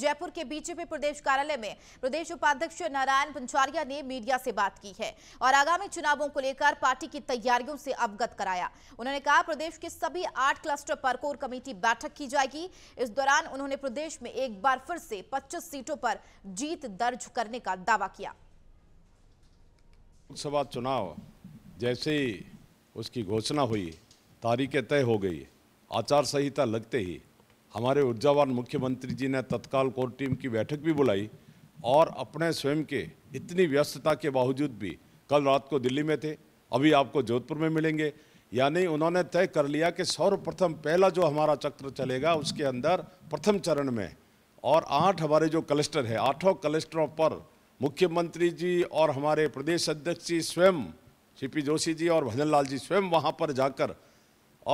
जयपुर के बीजेपी प्रदेश कार्यालय में प्रदेश उपाध्यक्ष नारायण पंचारिया ने मीडिया से बात की है और आगामी चुनावों को लेकर पार्टी की तैयारियों से अवगत कराया उन्होंने कहा प्रदेश के सभी आठ क्लस्टर पर कोर कमेटी बैठक की जाएगी इस दौरान उन्होंने प्रदेश में एक बार फिर से पच्चीस सीटों पर जीत दर्ज करने का दावा किया लोकसभा चुनाव जैसे ही उसकी घोषणा हुई तारीखें तय हो गई आचार संहिता लगते ही हमारे ऊर्जावान मुख्यमंत्री जी ने तत्काल कोर टीम की बैठक भी बुलाई और अपने स्वयं के इतनी व्यस्तता के बावजूद भी कल रात को दिल्ली में थे अभी आपको जोधपुर में मिलेंगे यानी उन्होंने तय कर लिया कि सर्वप्रथम पहला जो हमारा चक्र चलेगा उसके अंदर प्रथम चरण में और आठ हमारे जो क्लस्टर है आठों क्लस्टरों पर मुख्यमंत्री जी और हमारे प्रदेश अध्यक्ष जी स्वयं सी जोशी जी और भजन लाल जी स्वयं वहाँ पर जाकर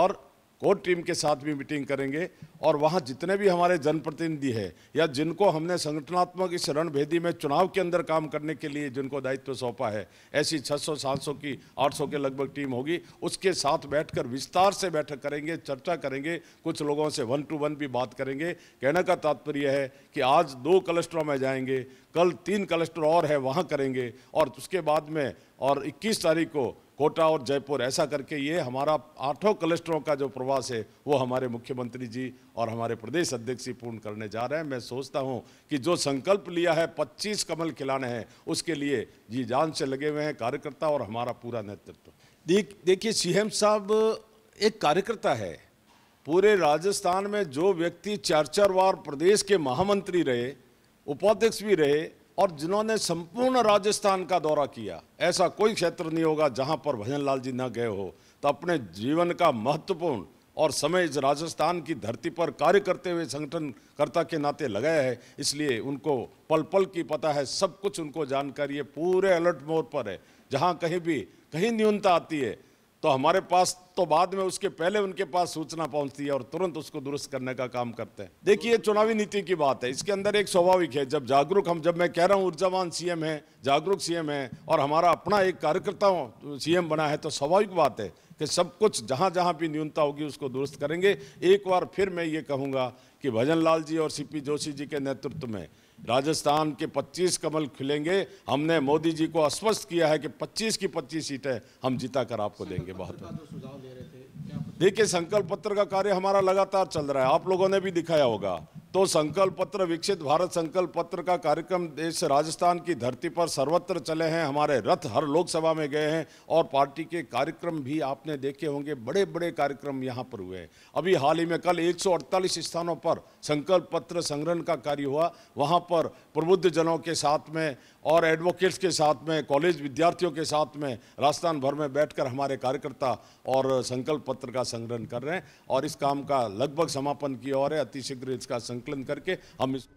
और कोर्ट टीम के साथ भी मीटिंग करेंगे और वहाँ जितने भी हमारे जनप्रतिनिधि हैं या जिनको हमने संगठनात्मक इस रणभेदी में चुनाव के अंदर काम करने के लिए जिनको दायित्व सौंपा है ऐसी 600 700 की 800 के लगभग टीम होगी उसके साथ बैठकर विस्तार से बैठक करेंगे चर्चा करेंगे कुछ लोगों से वन टू वन भी बात करेंगे कहने का तात्पर्य है कि आज दो क्लस्टरों में जाएंगे कल तीन क्लस्टर और है वहाँ करेंगे और उसके बाद में और इक्कीस तारीख को कोटा और जयपुर ऐसा करके ये हमारा आठों क्लस्टरों का जो प्रवास है वो हमारे मुख्यमंत्री जी और हमारे प्रदेश अध्यक्ष ही पूर्ण करने जा रहे हैं मैं सोचता हूँ कि जो संकल्प लिया है 25 कमल खिलाने हैं उसके लिए जी जान से लगे हुए हैं कार्यकर्ता और हमारा पूरा नेतृत्व देख देखिए सीएम साहब एक कार्यकर्ता है पूरे राजस्थान में जो व्यक्ति चार चार बार प्रदेश के महामंत्री रहे उपाध्यक्ष भी रहे और जिन्होंने संपूर्ण राजस्थान का दौरा किया ऐसा कोई क्षेत्र नहीं होगा जहां पर भजन लाल जी ना गए हो तो अपने जीवन का महत्वपूर्ण और समय इस राजस्थान की धरती पर कार्य करते हुए संगठनकर्ता के नाते लगाया है इसलिए उनको पल पल की पता है सब कुछ उनको जानकारी है पूरे अलर्ट मोड पर है जहाँ कहीं भी कहीं न्यूनता आती है तो हमारे पास तो बाद में उसके पहले उनके पास सूचना पहुंचती है और तुरंत उसको दुरुस्त करने का काम करते हैं देखिए चुनावी नीति की बात है इसके अंदर एक स्वाभाविक है जब जागरूक हम जब मैं कह रहा हूं ऊर्जावान सीएम है जागरूक सीएम है और हमारा अपना एक कार्यकर्ता सीएम बना है तो स्वाभाविक बात है कि सब कुछ जहां जहां भी न्यूनता होगी उसको दुरुस्त करेंगे एक बार फिर मैं ये कहूँगा कि भजन लाल जी और सी जोशी जी के नेतृत्व में राजस्थान के 25 कमल खिलेंगे हमने मोदी जी को आश्वस्त किया है कि 25 की 25 सीटें हम जिता कर आपको देंगे बहुत दे देखिए संकल्प पत्र का कार्य हमारा लगातार चल रहा है आप लोगों ने भी दिखाया होगा तो संकल्प पत्र विकसित भारत संकल्प पत्र का कार्यक्रम देश राजस्थान की धरती पर सर्वत्र चले हैं हमारे रथ हर लोकसभा में गए हैं और पार्टी के कार्यक्रम भी आपने देखे होंगे बड़े बड़े कार्यक्रम यहाँ पर हुए हैं अभी हाल ही में कल 148 स्थानों पर संकल्प पत्र संग्रहण का कार्य हुआ वहाँ पर प्रबुद्ध जनों के साथ में और एडवोकेट्स के साथ में कॉलेज विद्यार्थियों के साथ में राजस्थान भर में बैठकर हमारे कार्यकर्ता और संकल्प पत्र का संग्रहण कर रहे हैं और इस काम का लगभग समापन की ओर है अतिशीघ्र इसका संकलन करके हम इस